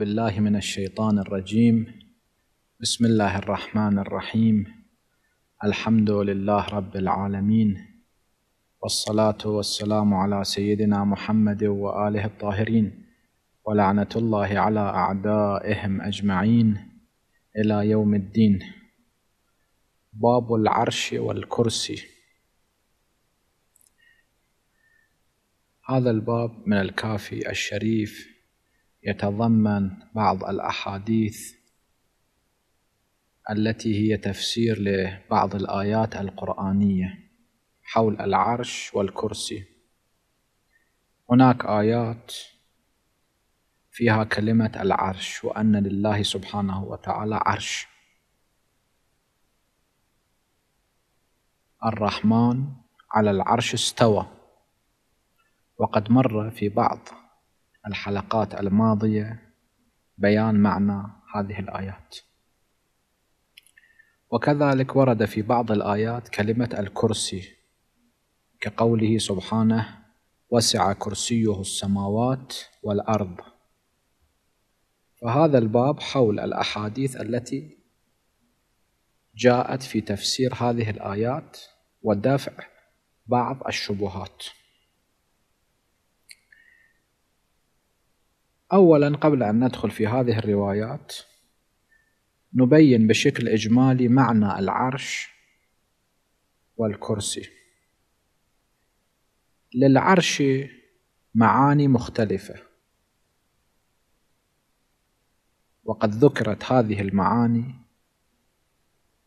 بالله من الشيطان الرجيم بسم الله الرحمن الرحيم الحمد لله رب العالمين والصلاة والسلام على سيدنا محمد وآله الطاهرين ولعنة الله على أعدائهم أجمعين إلى يوم الدين باب العرش والكرسي هذا الباب من الكافي الشريف يتضمن بعض الاحاديث التي هي تفسير لبعض الايات القرانيه حول العرش والكرسي هناك ايات فيها كلمه العرش وان لله سبحانه وتعالى عرش الرحمن على العرش استوى وقد مر في بعض الحلقات الماضية بيان معنى هذه الآيات وكذلك ورد في بعض الآيات كلمة الكرسي كقوله سبحانه وسع كرسيه السماوات والأرض فهذا الباب حول الأحاديث التي جاءت في تفسير هذه الآيات ودفع بعض الشبهات أولا قبل أن ندخل في هذه الروايات نبين بشكل إجمالي معنى العرش والكرسي للعرش معاني مختلفة وقد ذكرت هذه المعاني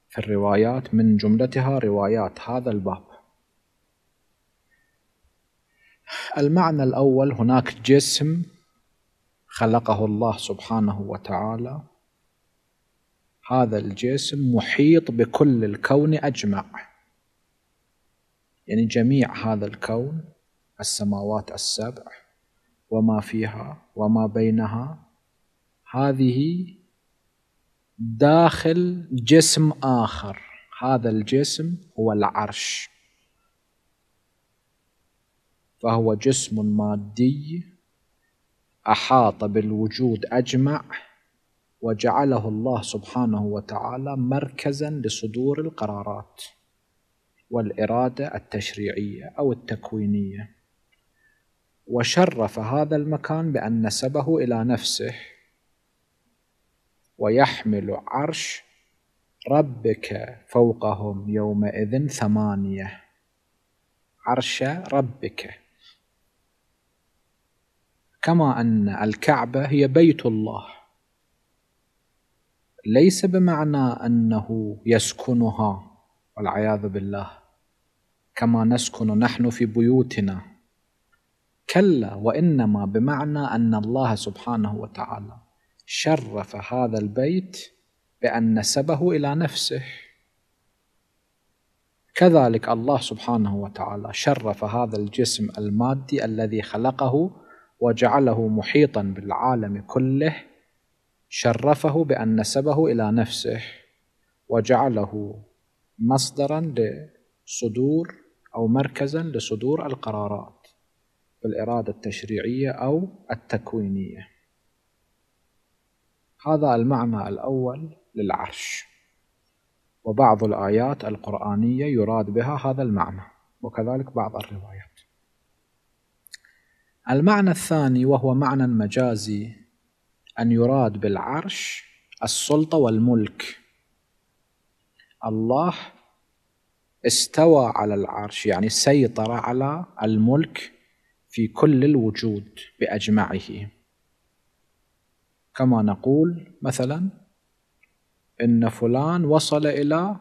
في الروايات من جملتها روايات هذا الباب المعنى الأول هناك جسم خلقه الله سبحانه وتعالى هذا الجسم محيط بكل الكون أجمع يعني جميع هذا الكون السماوات السبع وما فيها وما بينها هذه داخل جسم آخر هذا الجسم هو العرش فهو جسم مادي أحاط بالوجود أجمع وجعله الله سبحانه وتعالى مركزا لصدور القرارات والإرادة التشريعية أو التكوينية وشرف هذا المكان بأن نسبه إلى نفسه ويحمل عرش ربك فوقهم يومئذ ثمانية عرش ربك كما ان الكعبه هي بيت الله ليس بمعنى انه يسكنها والعياذ بالله كما نسكن نحن في بيوتنا كلا وانما بمعنى ان الله سبحانه وتعالى شرف هذا البيت بان نسبه الى نفسه كذلك الله سبحانه وتعالى شرف هذا الجسم المادي الذي خلقه وجعله محيطا بالعالم كله شرفه بان نسبه الى نفسه وجعله مصدرا لصدور او مركزا لصدور القرارات بالاراده التشريعيه او التكوينيه هذا المعنى الاول للعرش وبعض الايات القرانيه يراد بها هذا المعنى وكذلك بعض الروايات المعنى الثاني وهو معنى مجازي أن يراد بالعرش السلطة والملك الله استوى على العرش يعني سيطر على الملك في كل الوجود بأجمعه كما نقول مثلا إن فلان وصل إلى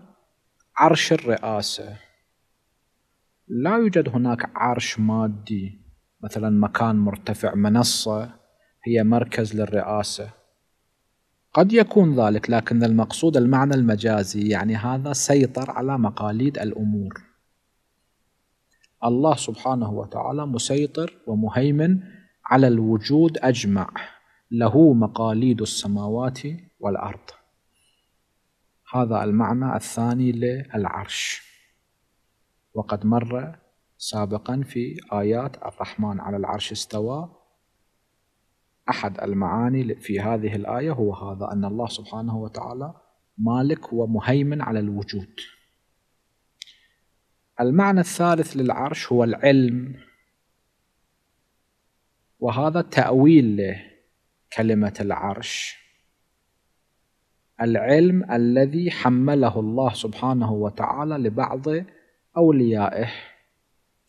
عرش الرئاسة لا يوجد هناك عرش مادي مثلا مكان مرتفع منصة هي مركز للرئاسة قد يكون ذلك لكن المقصود المعنى المجازي يعني هذا سيطر على مقاليد الأمور الله سبحانه وتعالى مسيطر ومهيمن على الوجود أجمع له مقاليد السماوات والأرض هذا المعنى الثاني للعرش وقد مر سابقا في آيات الرحمن على العرش استوى أحد المعاني في هذه الآية هو هذا أن الله سبحانه وتعالى مالك ومهيمن على الوجود المعنى الثالث للعرش هو العلم وهذا تأويل لكلمة العرش العلم الذي حمله الله سبحانه وتعالى لبعض أوليائه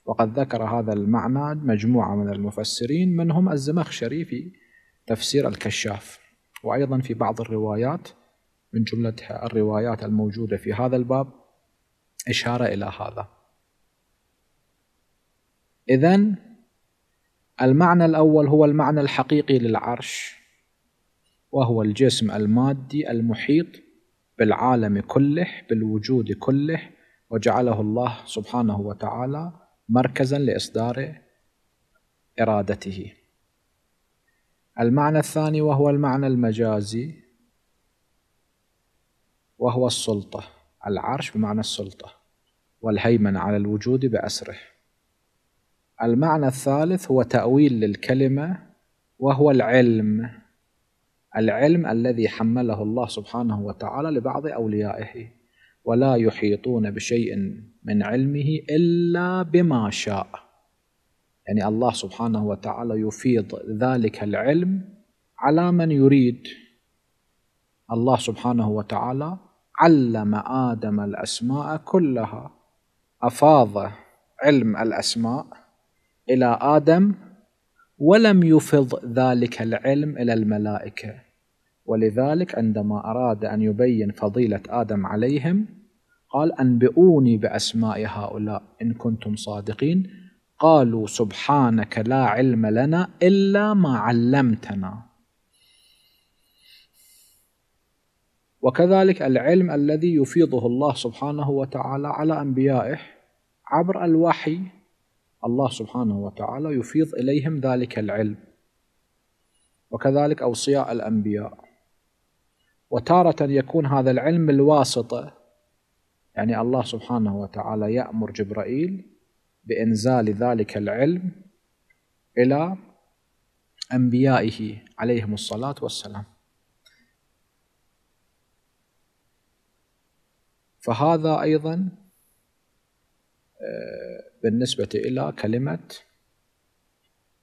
وقد ذكر هذا المعنى مجموعة من المفسرين منهم الزمخشري في تفسير الكشاف وأيضا في بعض الروايات من جملة الروايات الموجودة في هذا الباب إشارة إلى هذا إذا المعنى الأول هو المعنى الحقيقي للعرش وهو الجسم المادي المحيط بالعالم كله بالوجود كله وجعله الله سبحانه وتعالى مركزا لإصدار إرادته المعنى الثاني وهو المعنى المجازي وهو السلطة العرش بمعنى السلطة والهيمنة على الوجود بأسره المعنى الثالث هو تأويل للكلمة وهو العلم العلم الذي حمله الله سبحانه وتعالى لبعض أوليائه ولا يحيطون بشيء من علمه إلا بما شاء يعني الله سبحانه وتعالى يفيض ذلك العلم على من يريد الله سبحانه وتعالى علم آدم الأسماء كلها أفاض علم الأسماء إلى آدم ولم يفض ذلك العلم إلى الملائكة ولذلك عندما أراد أن يبين فضيلة آدم عليهم قال أنبئوني بأسماء هؤلاء إن كنتم صادقين قالوا سبحانك لا علم لنا إلا ما علمتنا وكذلك العلم الذي يفيضه الله سبحانه وتعالى على أنبيائه عبر الوحي الله سبحانه وتعالى يفيض إليهم ذلك العلم وكذلك أوصياء الأنبياء وتارة يكون هذا العلم بالواسطة يعني الله سبحانه وتعالى يأمر جبرائيل بإنزال ذلك العلم إلى أنبيائه عليهم الصلاة والسلام فهذا أيضا آه، بالنسبة إلى كلمة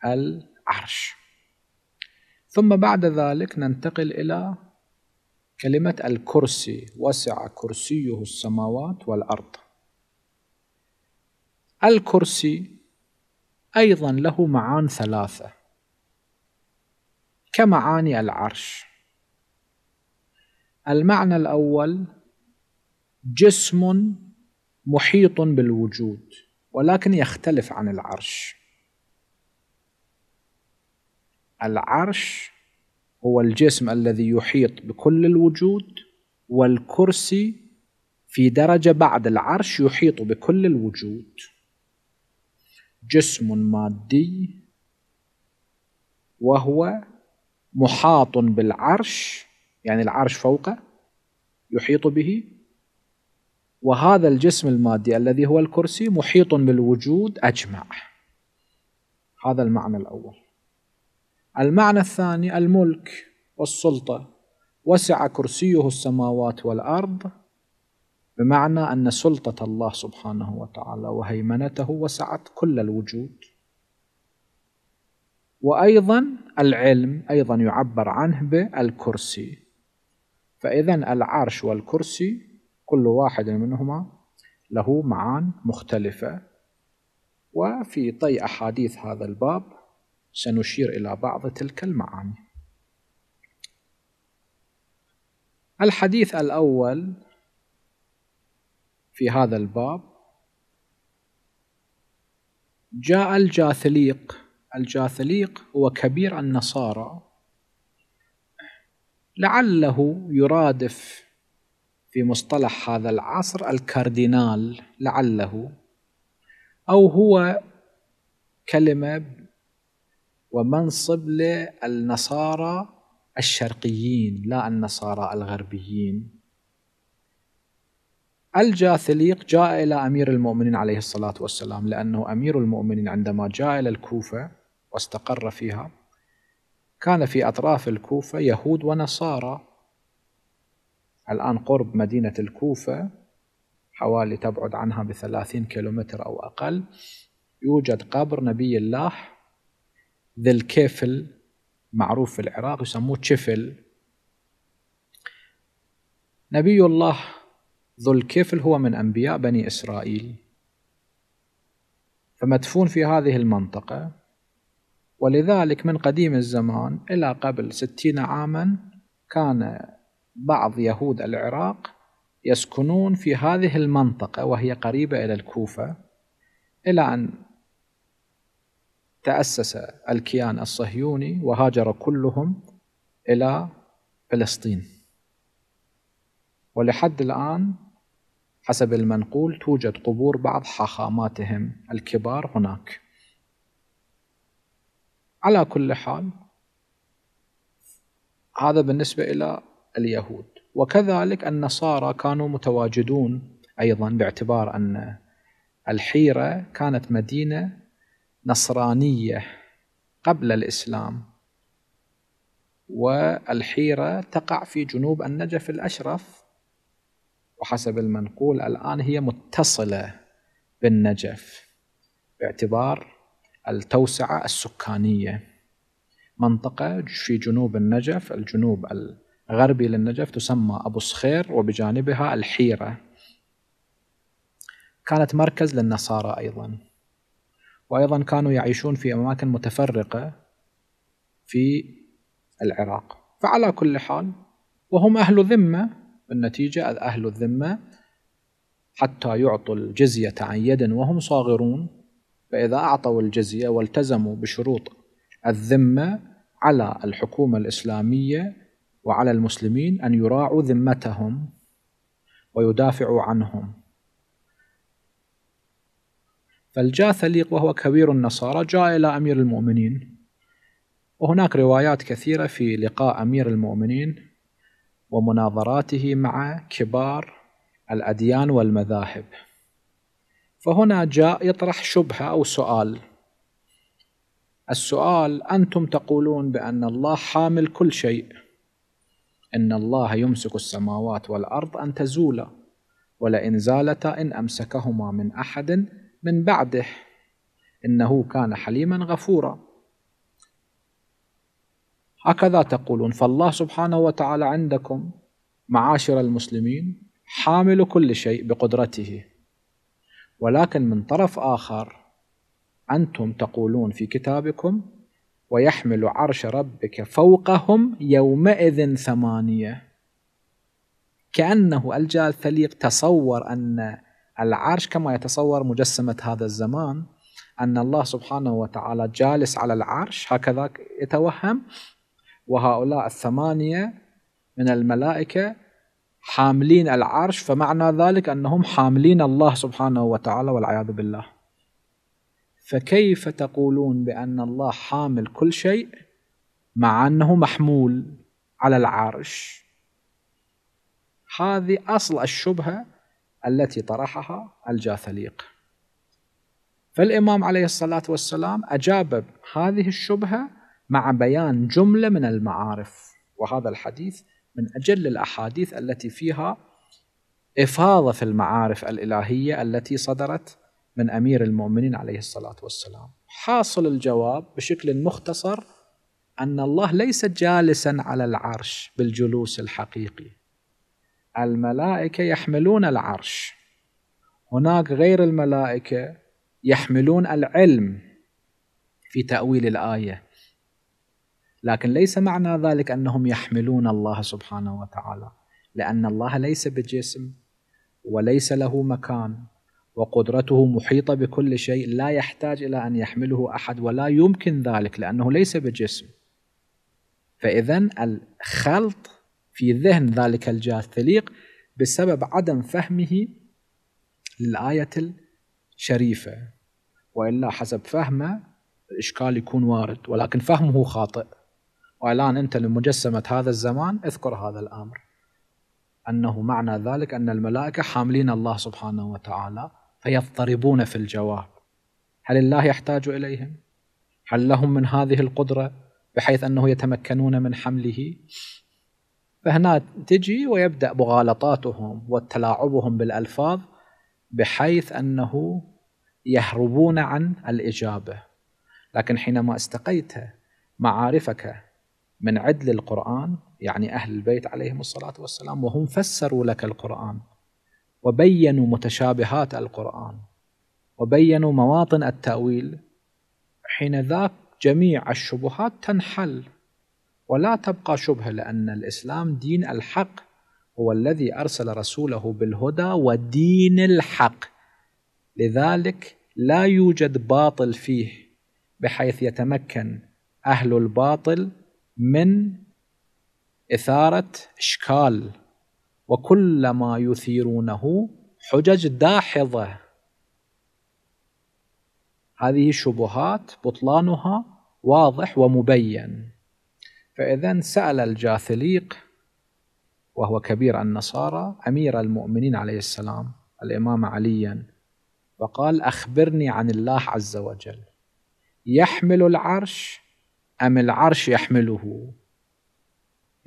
العرش ثم بعد ذلك ننتقل إلى كلمة الكرسي وسع كرسيه السماوات والأرض الكرسي أيضا له معان ثلاثة كمعاني العرش المعنى الأول جسم محيط بالوجود ولكن يختلف عن العرش العرش هو الجسم الذي يحيط بكل الوجود والكرسي في درجة بعد العرش يحيط بكل الوجود جسم مادي وهو محاط بالعرش يعني العرش فوقه يحيط به وهذا الجسم المادي الذي هو الكرسي محيط بالوجود أجمع هذا المعنى الأول المعنى الثاني الملك والسلطة وسع كرسيه السماوات والأرض بمعنى أن سلطة الله سبحانه وتعالى وهيمنته وسعت كل الوجود وأيضا العلم أيضا يعبر عنه بالكرسي فإذا العرش والكرسي كل واحد منهما له معان مختلفة وفي طي أحاديث هذا الباب سنشير إلى بعض تلك المعاني الحديث الأول في هذا الباب جاء الجاثليق الجاثليق هو كبير النصارى لعله يرادف في مصطلح هذا العصر الكاردينال لعله أو هو كلمة ومنصب للنصارى الشرقيين لا النصارى الغربيين الجاثليق جاء إلى أمير المؤمنين عليه الصلاة والسلام لأنه أمير المؤمنين عندما جاء إلى الكوفة واستقر فيها كان في أطراف الكوفة يهود ونصارى الآن قرب مدينة الكوفة حوالي تبعد عنها بثلاثين كيلومتر أو أقل يوجد قبر نبي الله ذا الكيفل معروف في العراق يسموه تشفل نبي الله ذو الكفل هو من أنبياء بني إسرائيل فمدفون في هذه المنطقة ولذلك من قديم الزمان إلى قبل ستين عاما كان بعض يهود العراق يسكنون في هذه المنطقة وهي قريبة إلى الكوفة إلى أن تأسس الكيان الصهيوني وهاجر كلهم إلى فلسطين ولحد الآن حسب المنقول توجد قبور بعض حاخاماتهم الكبار هناك على كل حال هذا بالنسبة إلى اليهود وكذلك النصارى كانوا متواجدون أيضا باعتبار أن الحيرة كانت مدينة نصرانية قبل الإسلام والحيرة تقع في جنوب النجف الأشرف وحسب المنقول الآن هي متصلة بالنجف باعتبار التوسعة السكانية منطقة في جنوب النجف الجنوب الغربي للنجف تسمى أبو صخير وبجانبها الحيرة كانت مركز للنصارى أيضاً وايضا كانوا يعيشون في اماكن متفرقه في العراق فعلى كل حال وهم اهل ذمه بالنتيجه اهل الذمه حتى يعطوا الجزيه عن يد وهم صاغرون فاذا اعطوا الجزيه والتزموا بشروط الذمه على الحكومه الاسلاميه وعلى المسلمين ان يراعوا ذمتهم ويدافعوا عنهم فالجاثليق ثليق وهو كبير النصارى جاء إلى أمير المؤمنين وهناك روايات كثيرة في لقاء أمير المؤمنين ومناظراته مع كبار الأديان والمذاهب فهنا جاء يطرح شبهة أو سؤال السؤال أنتم تقولون بأن الله حامل كل شيء إن الله يمسك السماوات والأرض أن تزولا ولئن زالتا إن أمسكهما من أحد من بعده إنه كان حليما غفورا هكذا تقولون فالله سبحانه وتعالى عندكم معاشر المسلمين حامل كل شيء بقدرته ولكن من طرف آخر أنتم تقولون في كتابكم ويحمل عرش ربك فوقهم يومئذ ثمانية كأنه الجاثليق تصور أن العرش كما يتصور مجسمة هذا الزمان أن الله سبحانه وتعالى جالس على العرش هكذا يتوهم وهؤلاء الثمانية من الملائكة حاملين العرش فمعنى ذلك أنهم حاملين الله سبحانه وتعالى والعياذ بالله فكيف تقولون بأن الله حامل كل شيء مع أنه محمول على العرش هذه أصل الشبهة التي طرحها الجاثليق فالإمام عليه الصلاة والسلام أجاب هذه الشبهة مع بيان جملة من المعارف وهذا الحديث من أجل الأحاديث التي فيها إفاضة في المعارف الإلهية التي صدرت من أمير المؤمنين عليه الصلاة والسلام حاصل الجواب بشكل مختصر أن الله ليس جالسا على العرش بالجلوس الحقيقي الملائكة يحملون العرش هناك غير الملائكة يحملون العلم في تأويل الآية لكن ليس معنى ذلك أنهم يحملون الله سبحانه وتعالى لأن الله ليس بجسم وليس له مكان وقدرته محيطة بكل شيء لا يحتاج إلى أن يحمله أحد ولا يمكن ذلك لأنه ليس بجسم فإذا الخلط في ذهن ذلك الجاثليق بسبب عدم فهمه للآية الشريفة وإلا حسب فهمه الإشكال يكون وارد ولكن فهمه خاطئ والآن أنت لمجسمة هذا الزمان اذكر هذا الأمر أنه معنى ذلك أن الملائكة حاملين الله سبحانه وتعالى فيضطربون في الجواب هل الله يحتاج إليهم؟ هل لهم من هذه القدرة بحيث أنه يتمكنون من حمله؟ فهنا تجي ويبدأ مغالطاتهم وتلاعبهم بالألفاظ بحيث أنه يهربون عن الإجابة لكن حينما استقيت معارفك من عدل القرآن يعني أهل البيت عليهم الصلاة والسلام وهم فسروا لك القرآن وبينوا متشابهات القرآن وبينوا مواطن التأويل حين ذاك جميع الشبهات تنحل ولا تبقى شبهة لأن الإسلام دين الحق هو الذي أرسل رسوله بالهدى ودين الحق لذلك لا يوجد باطل فيه بحيث يتمكن أهل الباطل من إثارة إشكال وكل ما يثيرونه حجج داحضة هذه شبهات بطلانها واضح ومبين فإذا سأل الجاثليق وهو كبير النصارى أمير المؤمنين عليه السلام الإمام عليا وقال أخبرني عن الله عز وجل يحمل العرش أم العرش يحمله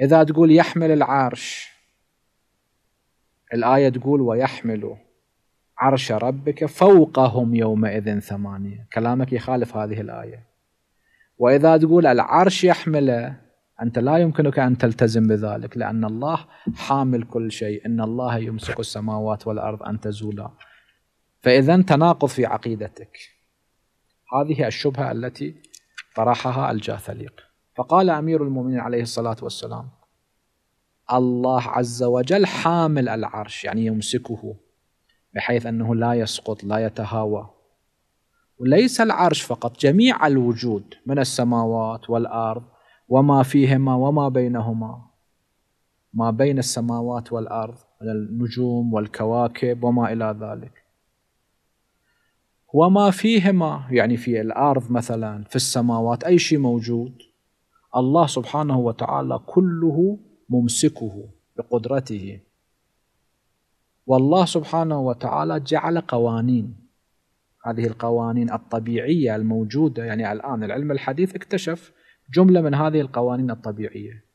إذا تقول يحمل العرش الآية تقول ويحمل عرش ربك فوقهم يومئذ ثمانية كلامك يخالف هذه الآية وإذا تقول العرش يحمله أنت لا يمكنك أن تلتزم بذلك لأن الله حامل كل شيء إن الله يمسك السماوات والأرض أن تزولا فإذا تناقض في عقيدتك هذه الشبهة التي طرحها الجاثليق فقال أمير المؤمنين عليه الصلاة والسلام الله عز وجل حامل العرش يعني يمسكه بحيث أنه لا يسقط لا يتهاوى وليس العرش فقط جميع الوجود من السماوات والأرض وما فيهما وما بينهما ما بين السماوات والارض من النجوم والكواكب وما الى ذلك وما فيهما يعني في الارض مثلا في السماوات اي شيء موجود الله سبحانه وتعالى كله ممسكه بقدرته والله سبحانه وتعالى جعل قوانين هذه القوانين الطبيعيه الموجوده يعني الان العلم الحديث اكتشف جملة من هذه القوانين الطبيعية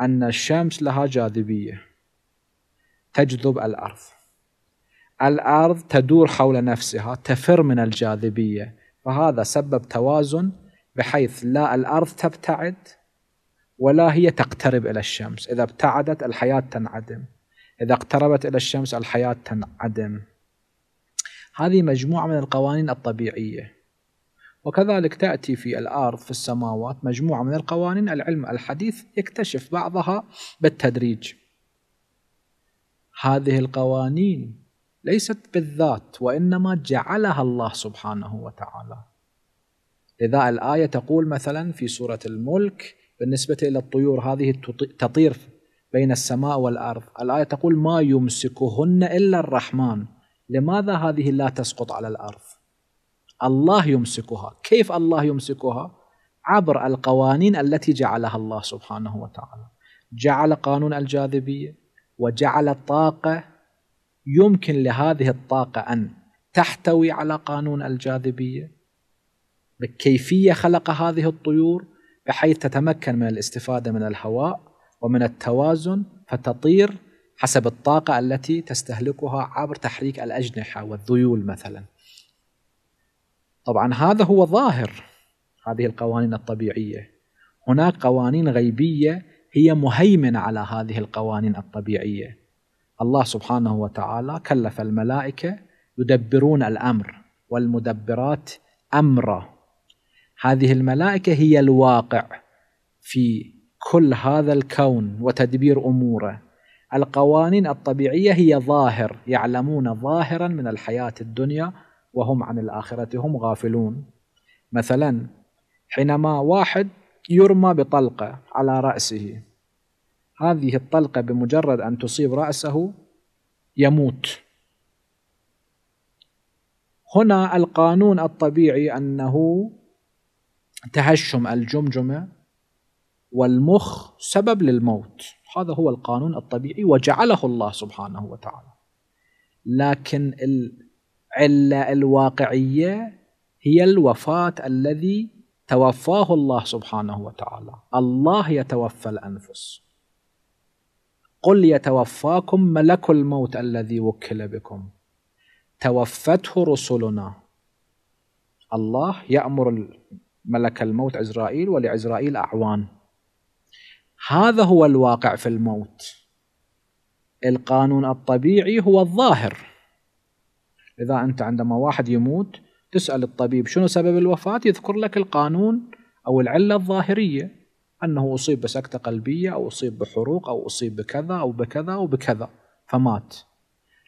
أن الشمس لها جاذبية تجذب الأرض الأرض تدور حول نفسها تفر من الجاذبية فهذا سبب توازن بحيث لا الأرض تبتعد ولا هي تقترب إلى الشمس إذا ابتعدت الحياة تنعدم إذا اقتربت إلى الشمس الحياة تنعدم هذه مجموعة من القوانين الطبيعية وكذلك تأتي في الأرض في السماوات مجموعة من القوانين العلم الحديث يكتشف بعضها بالتدريج هذه القوانين ليست بالذات وإنما جعلها الله سبحانه وتعالى لذا الآية تقول مثلا في سورة الملك بالنسبة إلى الطيور هذه تطير بين السماء والأرض الآية تقول ما يمسكهن إلا الرحمن لماذا هذه لا تسقط على الأرض الله يمسكها كيف الله يمسكها عبر القوانين التي جعلها الله سبحانه وتعالى جعل قانون الجاذبية وجعل الطاقة يمكن لهذه الطاقة أن تحتوي على قانون الجاذبية بكيفية خلق هذه الطيور بحيث تتمكن من الاستفادة من الهواء ومن التوازن فتطير حسب الطاقة التي تستهلكها عبر تحريك الأجنحة والذيول مثلاً طبعا هذا هو ظاهر هذه القوانين الطبيعيه هناك قوانين غيبيه هي مهيمنه على هذه القوانين الطبيعيه الله سبحانه وتعالى كلف الملائكه يدبرون الامر والمدبرات امرا هذه الملائكه هي الواقع في كل هذا الكون وتدبير اموره القوانين الطبيعيه هي ظاهر يعلمون ظاهرا من الحياه الدنيا وهم عن الآخرة هم غافلون مثلا حينما واحد يرمى بطلقة على رأسه هذه الطلقة بمجرد أن تصيب رأسه يموت هنا القانون الطبيعي أنه تهشم الجمجمة والمخ سبب للموت هذا هو القانون الطبيعي وجعله الله سبحانه وتعالى لكن ال علة الواقعية هي الوفاة الذي توفاه الله سبحانه وتعالى الله يتوفى الأنفس قل يتوفاكم ملك الموت الذي وكل بكم توفته رسلنا الله يأمر ملك الموت عزرائيل ولعزرائيل أعوان هذا هو الواقع في الموت القانون الطبيعي هو الظاهر إذا أنت عندما واحد يموت تسأل الطبيب شنو سبب الوفاة يذكر لك القانون أو العلة الظاهرية أنه أصيب بسكتة قلبية أو أصيب بحروق أو أصيب بكذا أو بكذا أو بكذا فمات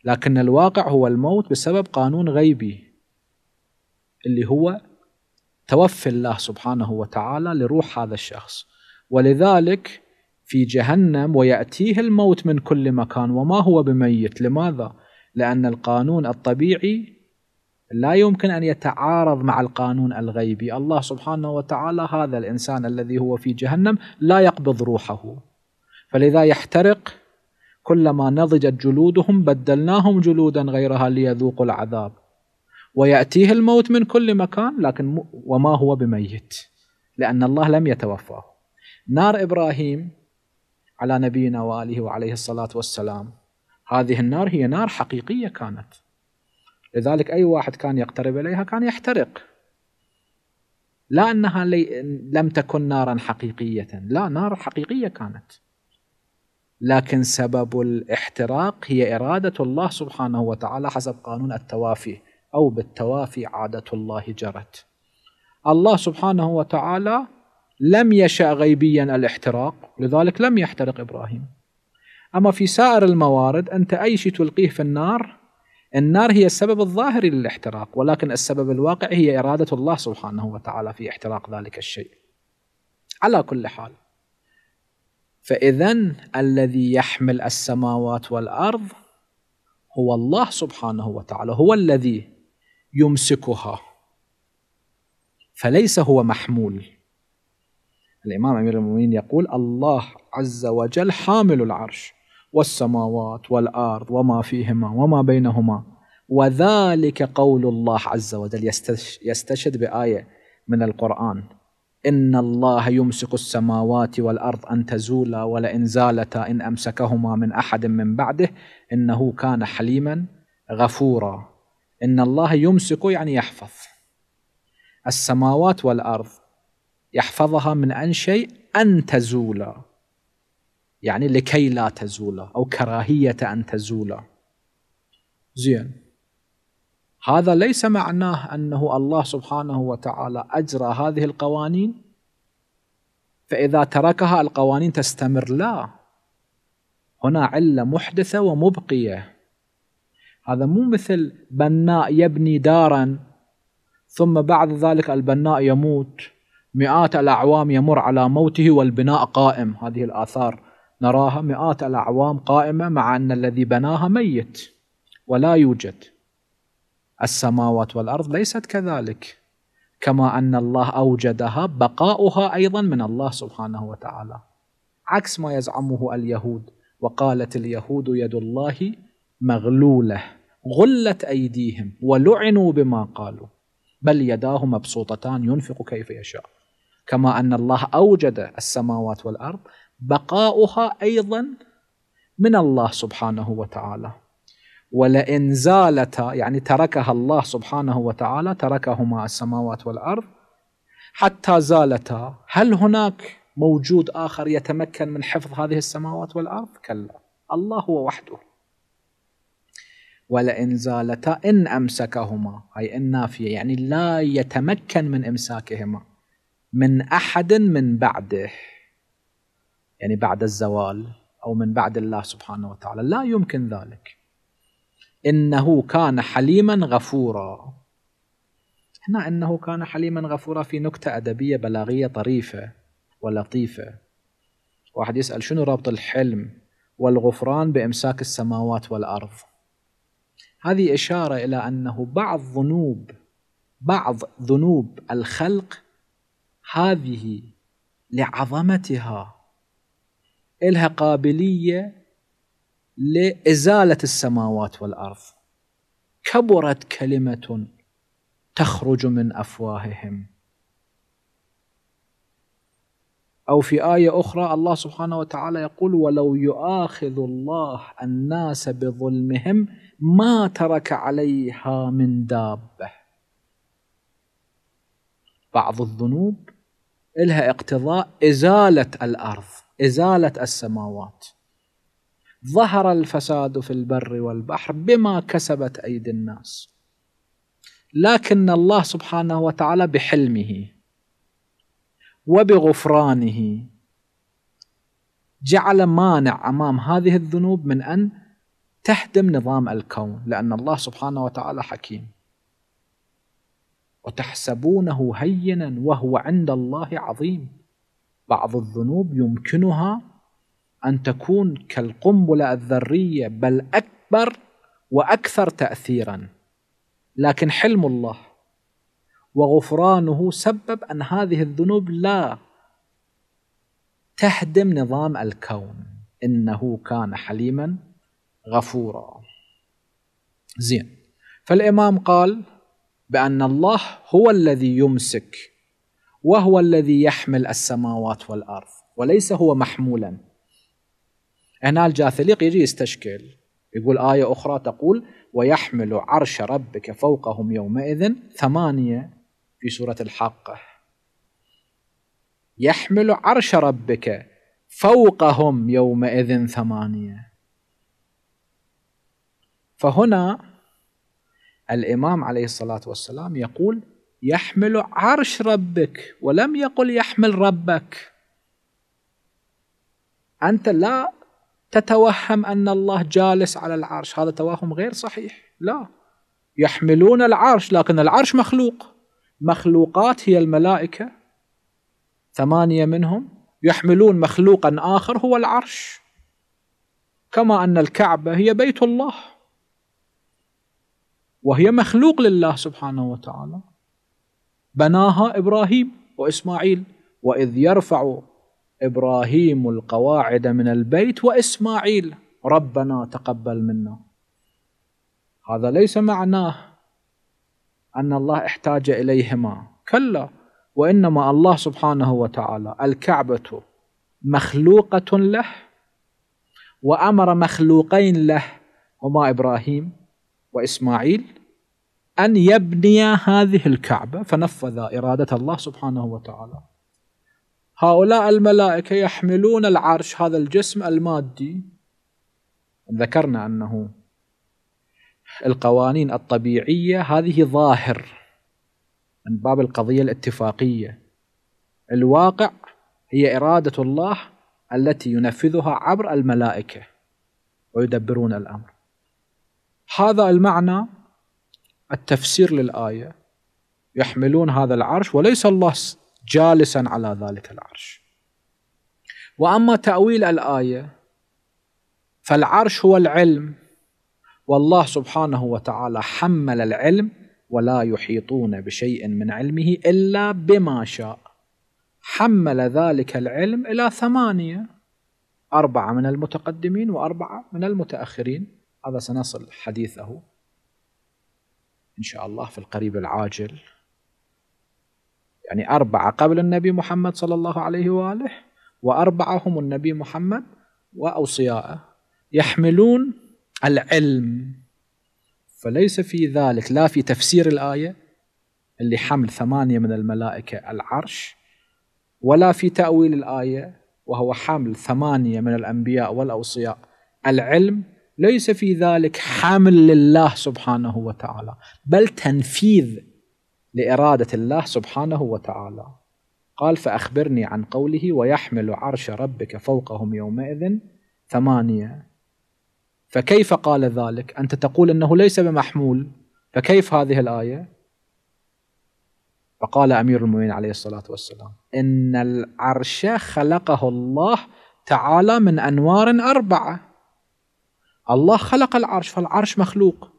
لكن الواقع هو الموت بسبب قانون غيبي اللي هو توفي الله سبحانه وتعالى لروح هذا الشخص ولذلك في جهنم ويأتيه الموت من كل مكان وما هو بميت لماذا؟ لأن القانون الطبيعي لا يمكن أن يتعارض مع القانون الغيبي الله سبحانه وتعالى هذا الإنسان الذي هو في جهنم لا يقبض روحه فلذا يحترق كلما نضجت جلودهم بدلناهم جلودا غيرها ليذوقوا العذاب ويأتيه الموت من كل مكان لكن وما هو بميت لأن الله لم يتوفاه نار إبراهيم على نبينا وآله وعليه الصلاة والسلام هذه النار هي نار حقيقية كانت لذلك أي واحد كان يقترب إليها كان يحترق لا أنها لي... لم تكن نارا حقيقية لا نار حقيقية كانت لكن سبب الاحتراق هي إرادة الله سبحانه وتعالى حسب قانون التوافي أو بالتوافي عادة الله جرت الله سبحانه وتعالى لم يشأ غيبيا الاحتراق لذلك لم يحترق إبراهيم أما في سائر الموارد أنت أي شيء تلقيه في النار النار هي السبب الظاهري للاحتراق ولكن السبب الواقعي هي إرادة الله سبحانه وتعالى في احتراق ذلك الشيء على كل حال فإذا الذي يحمل السماوات والأرض هو الله سبحانه وتعالى هو الذي يمسكها فليس هو محمول الإمام أمير المؤمنين يقول الله عز وجل حامل العرش والسماوات والارض وما فيهما وما بينهما وذلك قول الله عز وجل يستشهد بايه من القران ان الله يمسك السماوات والارض ان تزولا ولئن زالتا ان امسكهما من احد من بعده انه كان حليما غفورا ان الله يمسك يعني يحفظ السماوات والارض يحفظها من ان شيء ان تزولا يعني لكي لا تزول أو كراهية أن تزول زين هذا ليس معناه أنه الله سبحانه وتعالى أجرى هذه القوانين فإذا تركها القوانين تستمر لا هنا علة محدثة ومبقية هذا مو مثل بناء يبني دارا ثم بعد ذلك البناء يموت مئات الأعوام يمر على موته والبناء قائم هذه الآثار نراها مئات الأعوام قائمة مع أن الذي بناها ميت ولا يوجد السماوات والأرض ليست كذلك كما أن الله أوجدها بقاؤها أيضا من الله سبحانه وتعالى عكس ما يزعمه اليهود وقالت اليهود يد الله مغلولة غلت أيديهم ولعنوا بما قالوا بل يداه مبسوطتان ينفق كيف يشاء كما أن الله أوجد السماوات والأرض بقاؤها أيضا من الله سبحانه وتعالى ولئن زالتا يعني تركها الله سبحانه وتعالى تركهما السماوات والأرض حتى زالتا هل هناك موجود آخر يتمكن من حفظ هذه السماوات والأرض كلا الله هو وحده ولئن زالتا إن أمسكهما أي ان نافيه يعني لا يتمكن من إمساكهما من أحد من بعده يعني بعد الزوال أو من بعد الله سبحانه وتعالى لا يمكن ذلك إنه كان حليما غفورا هنا إنه كان حليما غفورا في نكتة أدبية بلاغية طريفة ولطيفة واحد يسأل شنو ربط الحلم والغفران بإمساك السماوات والأرض هذه إشارة إلى أنه بعض ذنوب بعض ذنوب الخلق هذه لعظمتها إلها قابلية لإزالة السماوات والأرض كبرت كلمة تخرج من أفواههم أو في آية أخرى الله سبحانه وتعالى يقول ولو يؤاخذ الله الناس بظلمهم ما ترك عليها من دابة بعض الذنوب إلها اقتضاء إزالة الأرض ازاله السماوات ظهر الفساد في البر والبحر بما كسبت ايدي الناس لكن الله سبحانه وتعالى بحلمه وبغفرانه جعل مانع امام هذه الذنوب من ان تهدم نظام الكون لان الله سبحانه وتعالى حكيم وتحسبونه هينا وهو عند الله عظيم بعض الذنوب يمكنها أن تكون كالقنبلة الذرية بل أكبر وأكثر تأثيرا لكن حلم الله وغفرانه سبب أن هذه الذنوب لا تهدم نظام الكون إنه كان حليما غفورا زين فالإمام قال بأن الله هو الذي يمسك وهو الذي يحمل السماوات والارض وليس هو محمولا هنا الجاثليق يجي يستشكل يقول آية أخرى تقول ويحمل عرش ربك فوقهم يومئذ ثمانية في سورة الحاقة يحمل عرش ربك فوقهم يومئذ ثمانية فهنا الإمام عليه الصلاة والسلام يقول يحمل عرش ربك ولم يقل يحمل ربك انت لا تتوهم ان الله جالس على العرش هذا توهم غير صحيح لا يحملون العرش لكن العرش مخلوق مخلوقات هي الملائكه ثمانيه منهم يحملون مخلوقا اخر هو العرش كما ان الكعبه هي بيت الله وهي مخلوق لله سبحانه وتعالى بناها ابراهيم واسماعيل واذ يرفع ابراهيم القواعد من البيت واسماعيل ربنا تقبل منا هذا ليس معناه ان الله احتاج اليهما كلا وانما الله سبحانه وتعالى الكعبه مخلوقه له وامر مخلوقين له هما ابراهيم واسماعيل أن يبني هذه الكعبة فنفذ إرادة الله سبحانه وتعالى هؤلاء الملائكة يحملون العرش هذا الجسم المادي ذكرنا أنه القوانين الطبيعية هذه ظاهر من باب القضية الاتفاقية الواقع هي إرادة الله التي ينفذها عبر الملائكة ويدبرون الأمر هذا المعنى التفسير للآية يحملون هذا العرش وليس الله جالسا على ذلك العرش وأما تأويل الآية فالعرش هو العلم والله سبحانه وتعالى حمل العلم ولا يحيطون بشيء من علمه إلا بما شاء حمل ذلك العلم إلى ثمانية أربعة من المتقدمين وأربعة من المتأخرين هذا سنصل حديثه إن شاء الله في القريب العاجل يعني أربعة قبل النبي محمد صلى الله عليه وآله وأربعة هم النبي محمد وأوصياءه يحملون العلم فليس في ذلك لا في تفسير الآية اللي حمل ثمانية من الملائكة العرش ولا في تأويل الآية وهو حمل ثمانية من الأنبياء والأوصياء العلم ليس في ذلك حمل لله سبحانه وتعالى بل تنفيذ لإرادة الله سبحانه وتعالى قال فأخبرني عن قوله ويحمل عرش ربك فوقهم يومئذ ثمانية فكيف قال ذلك أنت تقول أنه ليس بمحمول فكيف هذه الآية فقال أمير المؤمنين عليه الصلاة والسلام إن العرش خلقه الله تعالى من أنوار أربعة الله خلق العرش فالعرش مخلوق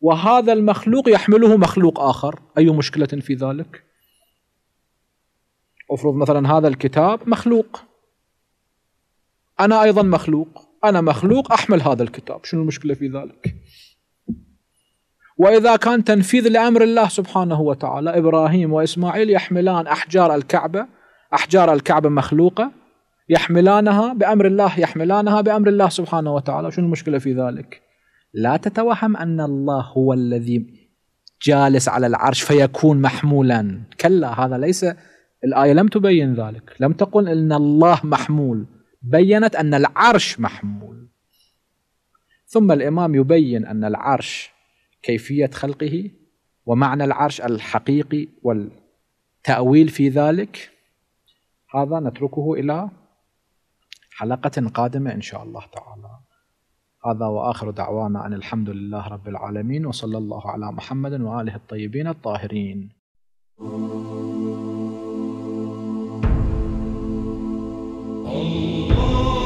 وهذا المخلوق يحمله مخلوق آخر أي مشكلة في ذلك أفرض مثلا هذا الكتاب مخلوق أنا أيضا مخلوق أنا مخلوق أحمل هذا الكتاب شنو المشكلة في ذلك وإذا كان تنفيذ لأمر الله سبحانه وتعالى إبراهيم وإسماعيل يحملان أحجار الكعبة أحجار الكعبة مخلوقة يحملانها بأمر الله يحملانها بأمر الله سبحانه وتعالى شنو المشكلة في ذلك لا تتوهم أن الله هو الذي جالس على العرش فيكون محمولا كلا هذا ليس الآية لم تبين ذلك لم تقل أن الله محمول بينت أن العرش محمول ثم الإمام يبين أن العرش كيفية خلقه ومعنى العرش الحقيقي والتأويل في ذلك هذا نتركه إلى حلقة قادمة إن شاء الله تعالى هذا وآخر دعوانا أن الحمد لله رب العالمين وصلى الله على محمد وآله الطيبين الطاهرين Allah